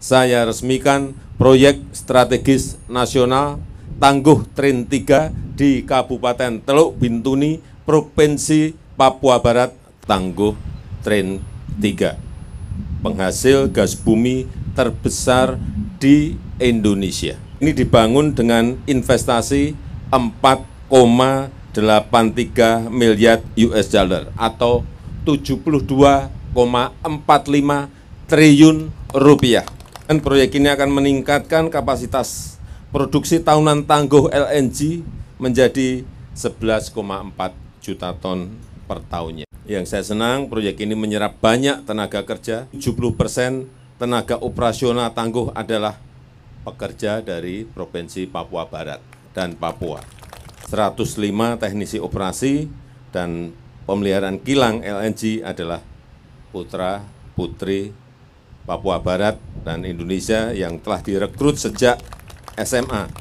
saya resmikan proyek strategis nasional Tangguh Trin 3 di Kabupaten Teluk Bintuni, Provinsi Papua Barat, Tangguh Trin 3. Penghasil gas bumi terbesar di Indonesia. Ini dibangun dengan investasi 4,83 miliar US dollar atau 72,45 triliun rupiah. Dan proyek ini akan meningkatkan kapasitas produksi tahunan tangguh LNG menjadi 11,4 juta ton per tahunnya. Yang saya senang, proyek ini menyerap banyak tenaga kerja. 70 persen tenaga operasional tangguh adalah pekerja dari Provinsi Papua Barat dan Papua. 105 teknisi operasi dan pemeliharaan kilang LNG adalah putra putri Papua Barat dan indonesia yang telah direkrut sejak sma